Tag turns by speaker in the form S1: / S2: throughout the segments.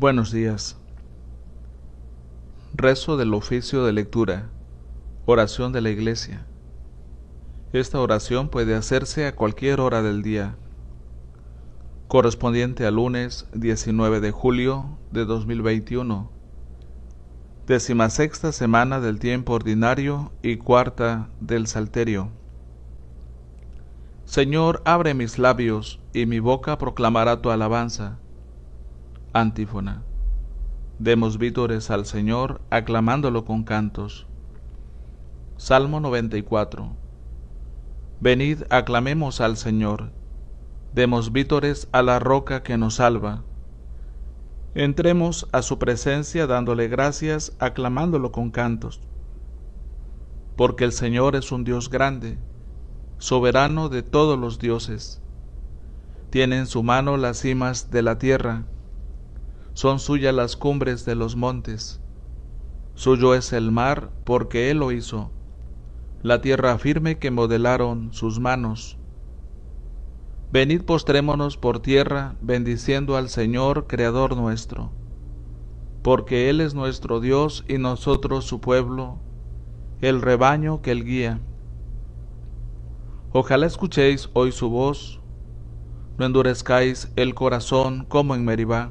S1: Buenos días. Rezo del oficio de lectura. Oración de la iglesia. Esta oración puede hacerse a cualquier hora del día, correspondiente al lunes 19 de julio de 2021, décima sexta semana del tiempo ordinario y cuarta del Salterio. Señor, abre mis labios, y mi boca proclamará tu alabanza Antífona. Demos vítores al Señor, aclamándolo con cantos. Salmo 94. Venid, aclamemos al Señor. Demos vítores a la roca que nos salva. Entremos a su presencia dándole gracias, aclamándolo con cantos. Porque el Señor es un Dios grande, soberano de todos los dioses. Tiene en su mano las cimas de la tierra, son suyas las cumbres de los montes. Suyo es el mar, porque Él lo hizo, la tierra firme que modelaron sus manos. Venid postrémonos por tierra, bendiciendo al Señor, Creador nuestro, porque Él es nuestro Dios y nosotros su pueblo, el rebaño que Él guía. Ojalá escuchéis hoy su voz, no endurezcáis el corazón como en Meribá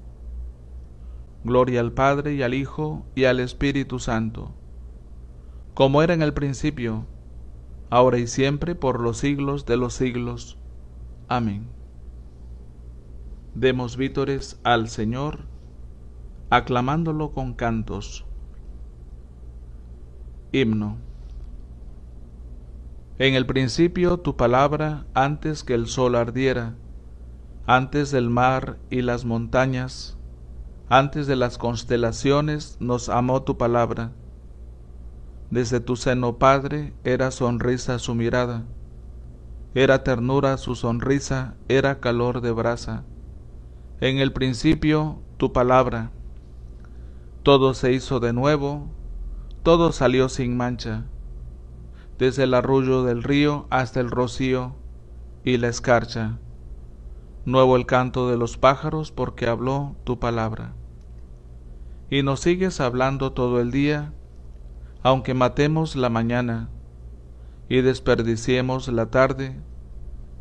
S1: Gloria al Padre y al Hijo y al Espíritu Santo, como era en el principio, ahora y siempre, por los siglos de los siglos. Amén. Demos vítores al Señor, aclamándolo con cantos. Himno. En el principio tu palabra antes que el sol ardiera, antes del mar y las montañas, antes de las constelaciones nos amó tu palabra. Desde tu seno, Padre, era sonrisa su mirada. Era ternura su sonrisa, era calor de brasa. En el principio, tu palabra. Todo se hizo de nuevo, todo salió sin mancha, desde el arrullo del río hasta el rocío y la escarcha. Nuevo el canto de los pájaros porque habló tu palabra y nos sigues hablando todo el día, aunque matemos la mañana y desperdiciemos la tarde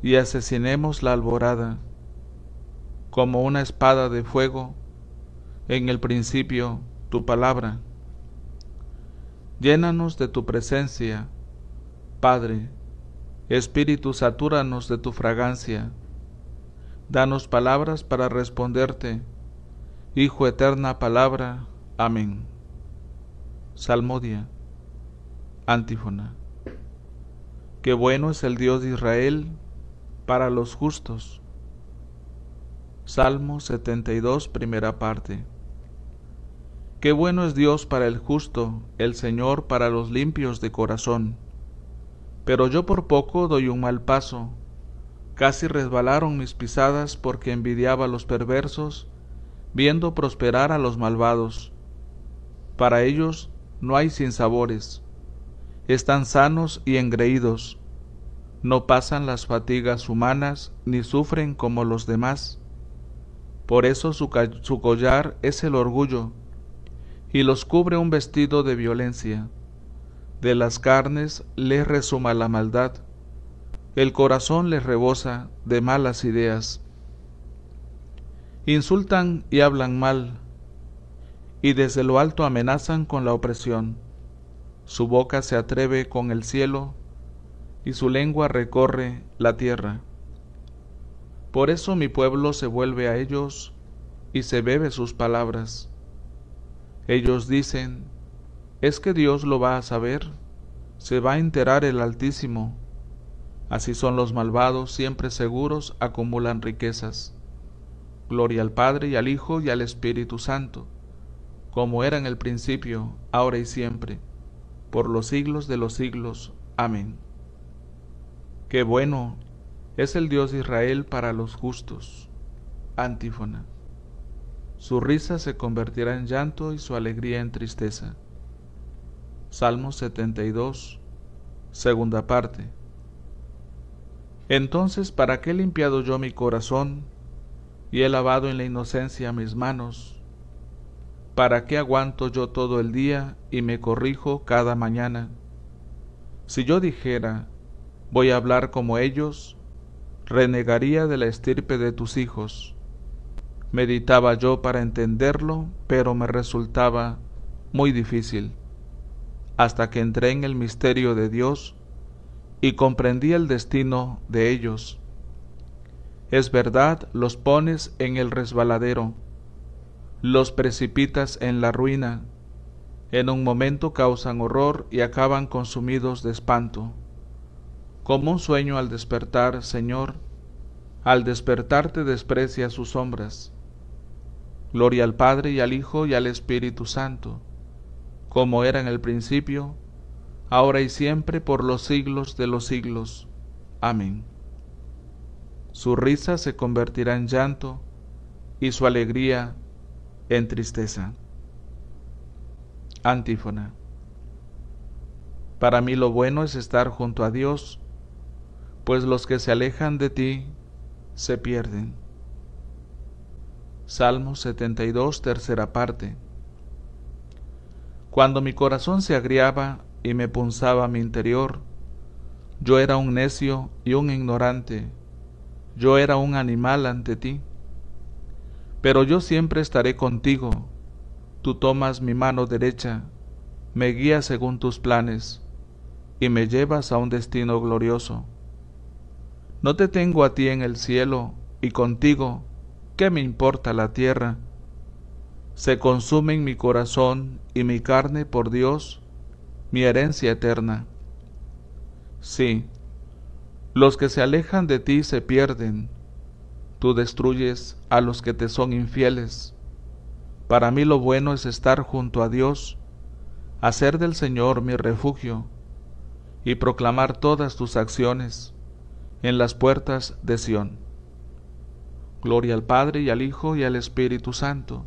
S1: y asesinemos la alborada, como una espada de fuego, en el principio tu palabra. Llénanos de tu presencia, Padre, Espíritu, satúranos de tu fragancia. Danos palabras para responderte Hijo eterna palabra. Amén. Salmodia. Antífona. Qué bueno es el Dios de Israel para los justos. Salmo 72, primera parte. Qué bueno es Dios para el justo, el Señor para los limpios de corazón. Pero yo por poco doy un mal paso. Casi resbalaron mis pisadas porque envidiaba a los perversos viendo prosperar a los malvados. Para ellos no hay sinsabores. Están sanos y engreídos. No pasan las fatigas humanas ni sufren como los demás. Por eso su, su collar es el orgullo, y los cubre un vestido de violencia. De las carnes les resuma la maldad. El corazón les rebosa de malas ideas. Insultan y hablan mal, y desde lo alto amenazan con la opresión. Su boca se atreve con el cielo, y su lengua recorre la tierra. Por eso mi pueblo se vuelve a ellos y se bebe sus palabras. Ellos dicen, ¿es que Dios lo va a saber? Se va a enterar el Altísimo. Así son los malvados, siempre seguros, acumulan riquezas. Gloria al Padre y al Hijo y al Espíritu Santo, como era en el principio, ahora y siempre, por los siglos de los siglos. Amén. Qué bueno es el Dios de Israel para los justos. Antífona. Su risa se convertirá en llanto y su alegría en tristeza. Salmo 72, segunda parte. Entonces, ¿para qué he limpiado yo mi corazón? y he lavado en la inocencia mis manos. ¿Para qué aguanto yo todo el día y me corrijo cada mañana? Si yo dijera, voy a hablar como ellos, renegaría de la estirpe de tus hijos. Meditaba yo para entenderlo, pero me resultaba muy difícil, hasta que entré en el misterio de Dios y comprendí el destino de ellos. Es verdad, los pones en el resbaladero, los precipitas en la ruina, en un momento causan horror y acaban consumidos de espanto. Como un sueño al despertar, Señor, al despertarte desprecia sus sombras. Gloria al Padre y al Hijo y al Espíritu Santo, como era en el principio, ahora y siempre, por los siglos de los siglos. Amén su risa se convertirá en llanto y su alegría en tristeza. Antífona. Para mí lo bueno es estar junto a Dios, pues los que se alejan de ti se pierden. Salmo 72, tercera parte. Cuando mi corazón se agriaba y me punzaba mi interior, yo era un necio y un ignorante, yo era un animal ante ti. Pero yo siempre estaré contigo. Tú tomas mi mano derecha, me guías según tus planes, y me llevas a un destino glorioso. No te tengo a ti en el cielo, y contigo, ¿qué me importa la tierra? Se consumen mi corazón y mi carne por Dios, mi herencia eterna. Sí, los que se alejan de ti se pierden. Tú destruyes a los que te son infieles. Para mí lo bueno es estar junto a Dios, hacer del Señor mi refugio y proclamar todas tus acciones en las puertas de Sión. Gloria al Padre y al Hijo y al Espíritu Santo,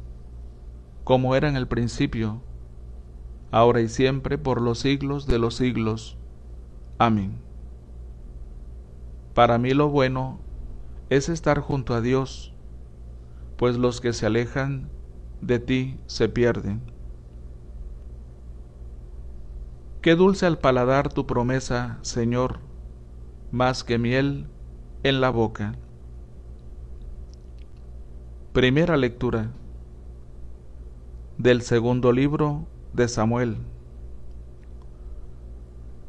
S1: como era en el principio, ahora y siempre, por los siglos de los siglos. Amén. Para mí lo bueno es estar junto a Dios, pues los que se alejan de ti se pierden. Qué dulce al paladar tu promesa, Señor, más que miel en la boca. Primera lectura del segundo libro de Samuel.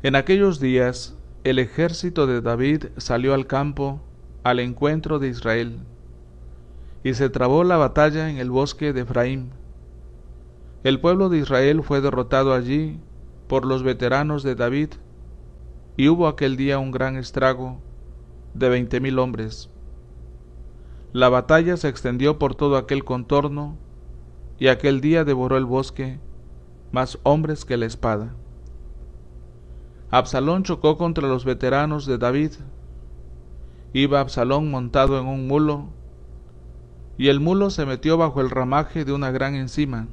S1: En aquellos días el ejército de David salió al campo al encuentro de Israel, y se trabó la batalla en el bosque de Efraín. El pueblo de Israel fue derrotado allí por los veteranos de David, y hubo aquel día un gran estrago de veinte mil hombres. La batalla se extendió por todo aquel contorno, y aquel día devoró el bosque más hombres que la espada. Absalón chocó contra los veteranos de David. Iba Absalón montado en un mulo, y el mulo se metió bajo el ramaje de una gran encima.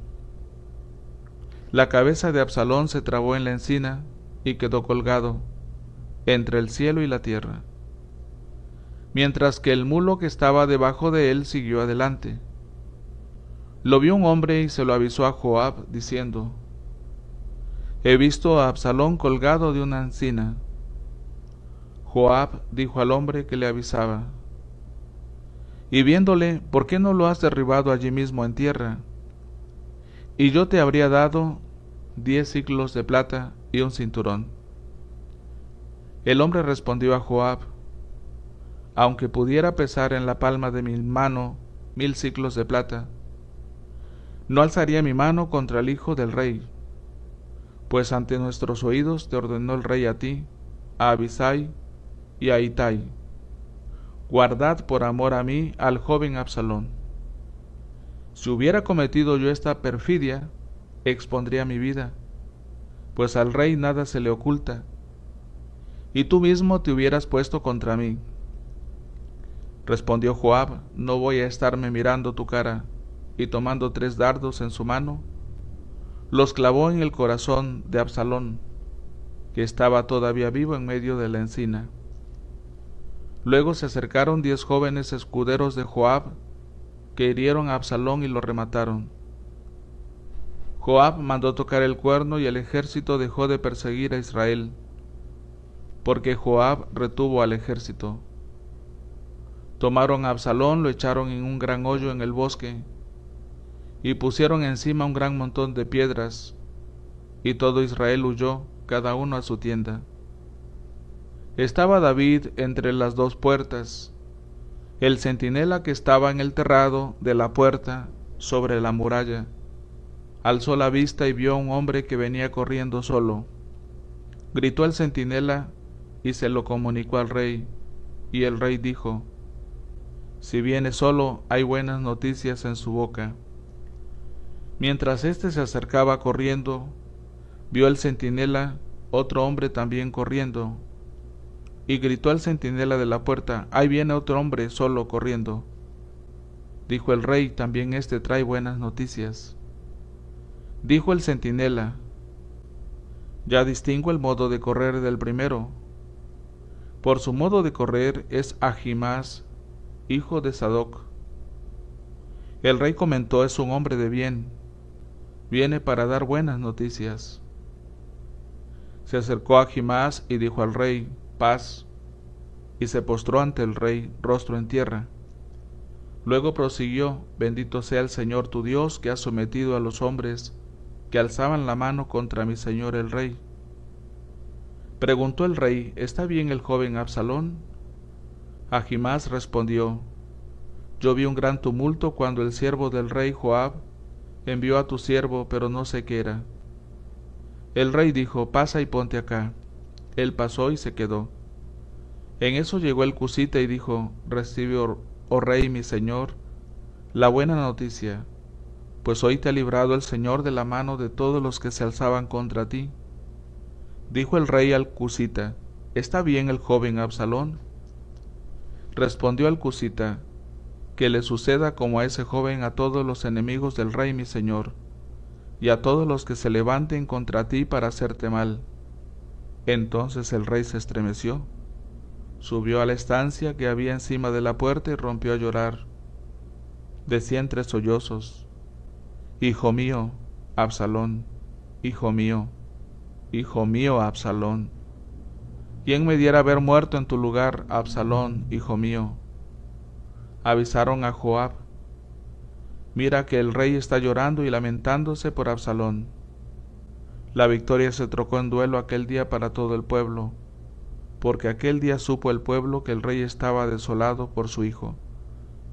S1: La cabeza de Absalón se trabó en la encina y quedó colgado entre el cielo y la tierra, mientras que el mulo que estaba debajo de él siguió adelante. Lo vio un hombre y se lo avisó a Joab, diciendo, He visto a Absalón colgado de una encina. Joab dijo al hombre que le avisaba, y viéndole, ¿por qué no lo has derribado allí mismo en tierra? Y yo te habría dado diez ciclos de plata y un cinturón. El hombre respondió a Joab, aunque pudiera pesar en la palma de mi mano mil ciclos de plata, no alzaría mi mano contra el hijo del rey pues ante nuestros oídos te ordenó el rey a ti, a Abisai y a Itai. Guardad por amor a mí al joven Absalón. Si hubiera cometido yo esta perfidia, expondría mi vida, pues al rey nada se le oculta, y tú mismo te hubieras puesto contra mí. Respondió Joab, no voy a estarme mirando tu cara, y tomando tres dardos en su mano, los clavó en el corazón de Absalón, que estaba todavía vivo en medio de la encina. Luego se acercaron diez jóvenes escuderos de Joab, que hirieron a Absalón y lo remataron. Joab mandó tocar el cuerno y el ejército dejó de perseguir a Israel, porque Joab retuvo al ejército. Tomaron a Absalón, lo echaron en un gran hoyo en el bosque, y pusieron encima un gran montón de piedras, y todo Israel huyó, cada uno a su tienda. Estaba David entre las dos puertas, el centinela que estaba en el terrado de la puerta sobre la muralla. Alzó la vista y vio a un hombre que venía corriendo solo. Gritó el centinela y se lo comunicó al rey, y el rey dijo, Si viene solo hay buenas noticias en su boca. Mientras éste se acercaba corriendo, vio el centinela otro hombre también corriendo, y gritó al centinela de la puerta, Ahí viene otro hombre solo corriendo. Dijo el rey, también éste trae buenas noticias. Dijo el centinela, ya distingo el modo de correr del primero. Por su modo de correr es Ahimás, hijo de Sadoc. El rey comentó, es un hombre de bien, viene para dar buenas noticias. Se acercó a Jimás y dijo al rey, paz, y se postró ante el rey, rostro en tierra. Luego prosiguió, bendito sea el Señor tu Dios, que ha sometido a los hombres que alzaban la mano contra mi señor el rey. Preguntó el rey, ¿está bien el joven Absalón? Jimás respondió, yo vi un gran tumulto cuando el siervo del rey Joab envió a tu siervo, pero no sé qué era. El rey dijo, pasa y ponte acá. Él pasó y se quedó. En eso llegó el cusita y dijo, recibe, oh, oh rey mi señor, la buena noticia, pues hoy te ha librado el Señor de la mano de todos los que se alzaban contra ti. Dijo el rey al cusita, ¿está bien el joven Absalón? Respondió al cusita, que le suceda como a ese joven a todos los enemigos del rey mi señor, y a todos los que se levanten contra ti para hacerte mal. Entonces el rey se estremeció, subió a la estancia que había encima de la puerta y rompió a llorar. Decía entre sollozos, Hijo mío, Absalón, hijo mío, hijo mío, Absalón. ¿Quién me diera haber muerto en tu lugar, Absalón, hijo mío? avisaron a Joab, mira que el rey está llorando y lamentándose por Absalón. La victoria se trocó en duelo aquel día para todo el pueblo, porque aquel día supo el pueblo que el rey estaba desolado por su hijo,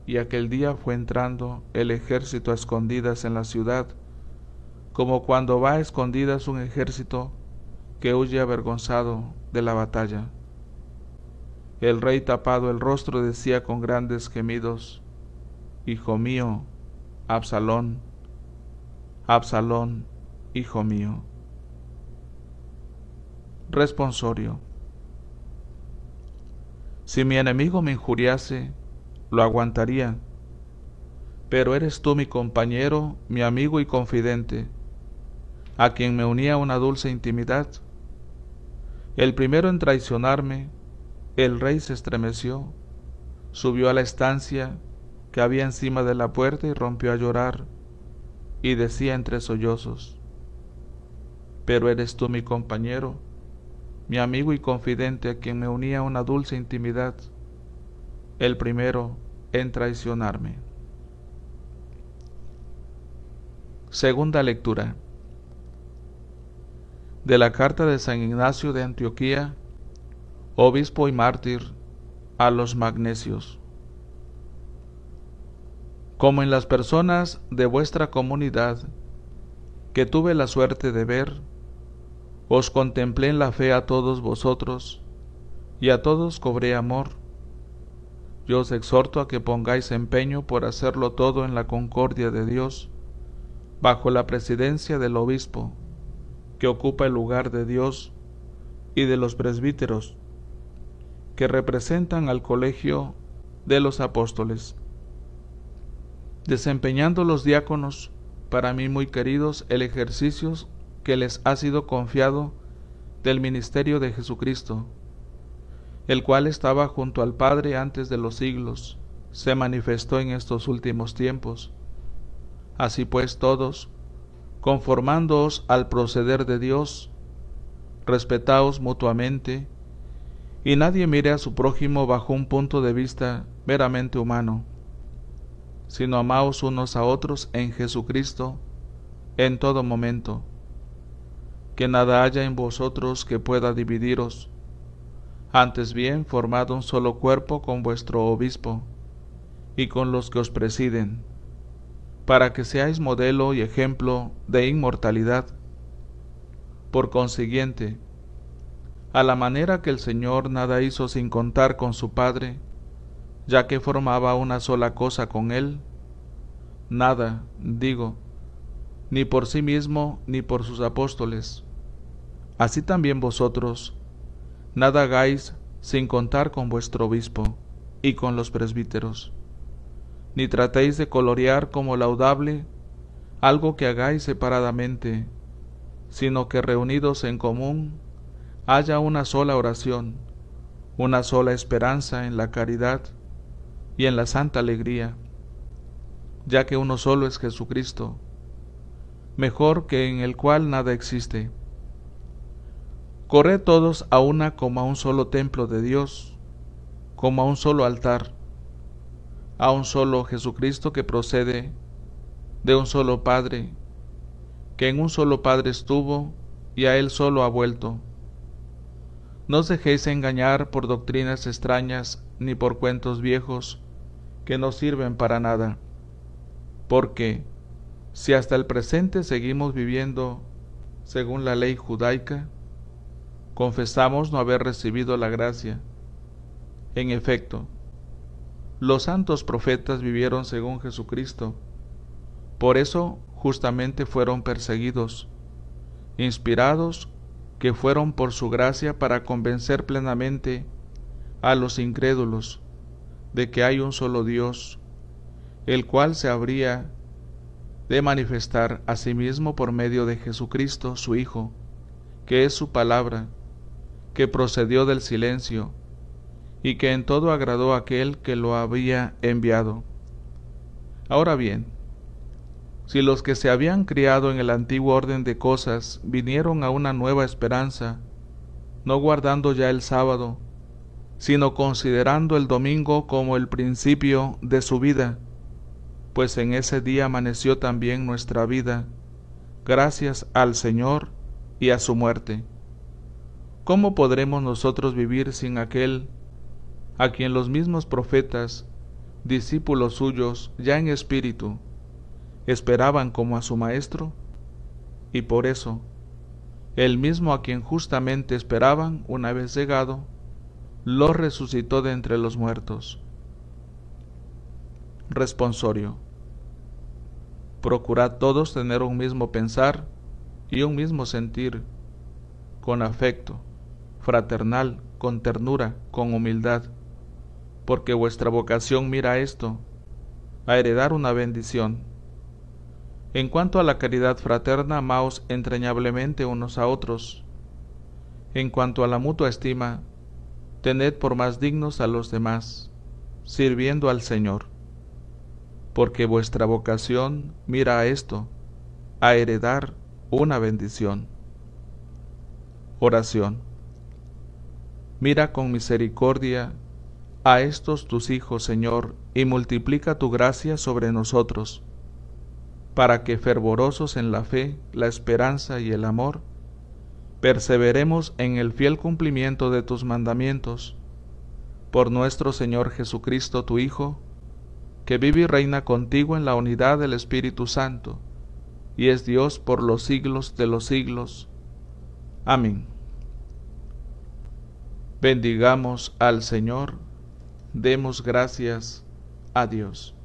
S1: y aquel día fue entrando el ejército a escondidas en la ciudad, como cuando va a escondidas un ejército que huye avergonzado de la batalla. El rey tapado el rostro decía con grandes gemidos, Hijo mío, Absalón, Absalón, hijo mío. Responsorio. Si mi enemigo me injuriase, lo aguantaría, pero eres tú mi compañero, mi amigo y confidente, a quien me unía una dulce intimidad. El primero en traicionarme el rey se estremeció, subió a la estancia que había encima de la puerta y rompió a llorar, y decía entre sollozos, Pero eres tú mi compañero, mi amigo y confidente a quien me unía una dulce intimidad, el primero en traicionarme. Segunda lectura de la carta de San Ignacio de Antioquía obispo y mártir a los magnesios. Como en las personas de vuestra comunidad que tuve la suerte de ver, os contemplé en la fe a todos vosotros y a todos cobré amor. Yo os exhorto a que pongáis empeño por hacerlo todo en la concordia de Dios, bajo la presidencia del obispo, que ocupa el lugar de Dios y de los presbíteros, que representan al colegio de los apóstoles. Desempeñando los diáconos, para mí muy queridos, el ejercicio que les ha sido confiado del ministerio de Jesucristo, el cual estaba junto al Padre antes de los siglos, se manifestó en estos últimos tiempos. Así pues todos, conformándoos al proceder de Dios, respetaos mutuamente, y nadie mire a su prójimo bajo un punto de vista meramente humano, sino amaos unos a otros en Jesucristo en todo momento, que nada haya en vosotros que pueda dividiros, antes bien formad un solo cuerpo con vuestro obispo y con los que os presiden, para que seáis modelo y ejemplo de inmortalidad. Por consiguiente, a la manera que el Señor nada hizo sin contar con su Padre, ya que formaba una sola cosa con Él, nada, digo, ni por sí mismo ni por sus apóstoles. Así también vosotros, nada hagáis sin contar con vuestro obispo y con los presbíteros, ni tratéis de colorear como laudable algo que hagáis separadamente, sino que reunidos en común haya una sola oración, una sola esperanza en la caridad y en la santa alegría, ya que uno solo es Jesucristo, mejor que en el cual nada existe. Corre todos a una como a un solo templo de Dios, como a un solo altar, a un solo Jesucristo que procede de un solo Padre, que en un solo Padre estuvo y a Él solo ha vuelto no os dejéis engañar por doctrinas extrañas ni por cuentos viejos que no sirven para nada, porque si hasta el presente seguimos viviendo según la ley judaica, confesamos no haber recibido la gracia. En efecto, los santos profetas vivieron según Jesucristo, por eso justamente fueron perseguidos, inspirados que fueron por su gracia para convencer plenamente a los incrédulos de que hay un solo Dios, el cual se habría de manifestar a sí mismo por medio de Jesucristo, su Hijo, que es su palabra, que procedió del silencio, y que en todo agradó a aquel que lo había enviado. Ahora bien, si los que se habían criado en el antiguo orden de cosas vinieron a una nueva esperanza, no guardando ya el sábado, sino considerando el domingo como el principio de su vida, pues en ese día amaneció también nuestra vida, gracias al Señor y a su muerte. ¿Cómo podremos nosotros vivir sin aquel a quien los mismos profetas, discípulos suyos, ya en espíritu, esperaban como a su maestro, y por eso, el mismo a quien justamente esperaban, una vez llegado, lo resucitó de entre los muertos. Responsorio. Procurad todos tener un mismo pensar y un mismo sentir, con afecto, fraternal, con ternura, con humildad, porque vuestra vocación mira esto, a heredar una bendición. En cuanto a la caridad fraterna, amaos entrañablemente unos a otros. En cuanto a la mutua estima, tened por más dignos a los demás, sirviendo al Señor. Porque vuestra vocación mira a esto, a heredar una bendición. Oración. Mira con misericordia a estos tus hijos, Señor, y multiplica tu gracia sobre nosotros para que fervorosos en la fe, la esperanza y el amor, perseveremos en el fiel cumplimiento de tus mandamientos, por nuestro Señor Jesucristo, tu Hijo, que vive y reina contigo en la unidad del Espíritu Santo, y es Dios por los siglos de los siglos. Amén. Bendigamos al Señor, demos gracias a Dios.